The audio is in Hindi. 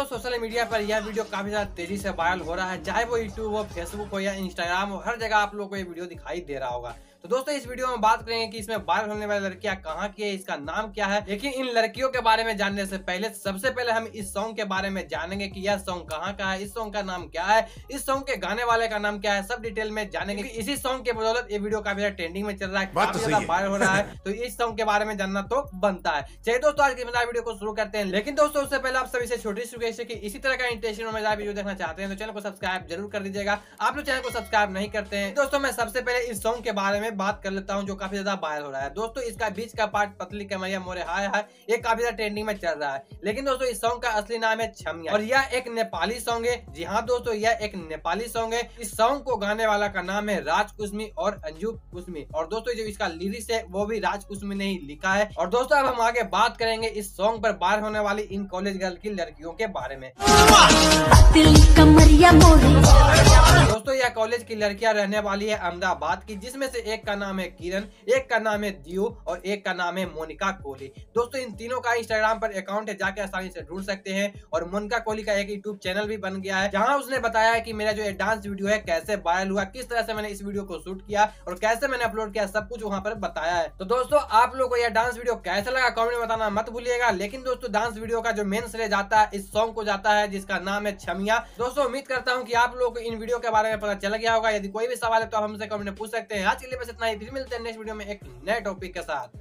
दोस्तों सोशल मीडिया पर यह वीडियो काफी ज्यादा तेजी से वायरल हो रहा है चाहे वो यूट्यूब हो फेसबुक हो या इंस्टाग्राम हो हर जगह आप लोग को ये वीडियो दिखाई दे रहा होगा तो दोस्तों इस वीडियो में बात करेंगे कि इसमें वायरल होने वाली लड़कियां कहाँ की है इसका नाम क्या है लेकिन इन लड़कियों के बारे में जानने से पहले सबसे पहले हम इस सॉन्ग के बारे में जानेंगे की यह सॉन्ग कहाँ का है इस सॉन्ग का नाम क्या है इस सॉन्ग के गाने वाले का नाम क्या है सब डिटेल में जानेंगे इसी सॉन्ग के बदौलत ये वीडियो काफी ज्यादा ट्रेंडिंग में चल रहा है तो काफी ज्यादा वायरल हो रहा है तो इस सॉन्ग के बारे में जानना तो बनता है चलिए दोस्तों आज की मजा वीडियो को शुरू करते हैं लेकिन दोस्तों उससे पहले आप सभी से छोटी सी रिक्वेस्ट है इसी तरह का इंटरेस्टिंग और मजा वीडियो देखना चाहते हैं तो चैनल को सब्सक्राइब जरूर कर दीजिएगा आप लोग चैनल को सब्सक्राइब नहीं करते हैं दोस्तों मैं सबसे पहले इस सॉन्ग के बारे में मैं बात कर लेता हूँ जो काफी ज्यादा वायरल हो रहा है दोस्तों इसका बीच का पार्ट पतली कमरिया मोरे हाय हाय ये काफी ज्यादा ट्रेंडिंग में चल रहा है लेकिन दोस्तों इस सॉन्ग का असली नाम है छमिया और यह एक नेपाली सॉन्ग है जी हाँ दोस्तों यह एक नेपाली सॉन्ग है इस सॉन्ग को गाने वाला का नाम है राज कुसमी और अंजू कुसमी और दोस्तों जो इसका लिरिक्स है वो भी राज कुसमी ने ही लिखा है और दोस्तों अब हम आगे बात करेंगे इस सॉन्ग पर बाहर होने वाली इन कॉलेज गर्ल की लड़कियों के बारे में कॉलेज की लड़कियां रहने वाली है अहमदाबाद की जिसमें से एक का नाम है किरण एक का नाम है दियो और एक का नाम है मोनिका कोहली दोस्तों इन तीनों का इंस्टाग्राम पर अकाउंट है जाके आसानी से ढूंढ सकते हैं और मोनिका कोहली का एक यूट्यूब चैनल भी बन गया है जहाँ उसने बताया है की मेरा जो डांस वीडियो है कैसे वायरल हुआ किस तरह से मैंने इस वीडियो को शूट किया और कैसे मैंने अपलोड किया सब कुछ वहाँ पर बताया है तो दोस्तों आप लोग को यह डांस वीडियो कैसे लगा कॉमेंट में बताना मत भूलिएगा लेकिन दोस्तों डांस वीडियो का जो मेन श्रेय जाता है इस सॉन्ग को जाता है जिसका नाम है छमिया दोस्तों उम्मीद करता हूँ की आप लोग इन वीडियो के बारे में पता चल चल गया होगा यदि कोई भी सवाल है तो आप हमसे कमेंट में पूछ सकते हैं आज के लिए बस इतना ही फिर मिलते हैं नेक्स्ट वीडियो में एक नए टॉपिक के साथ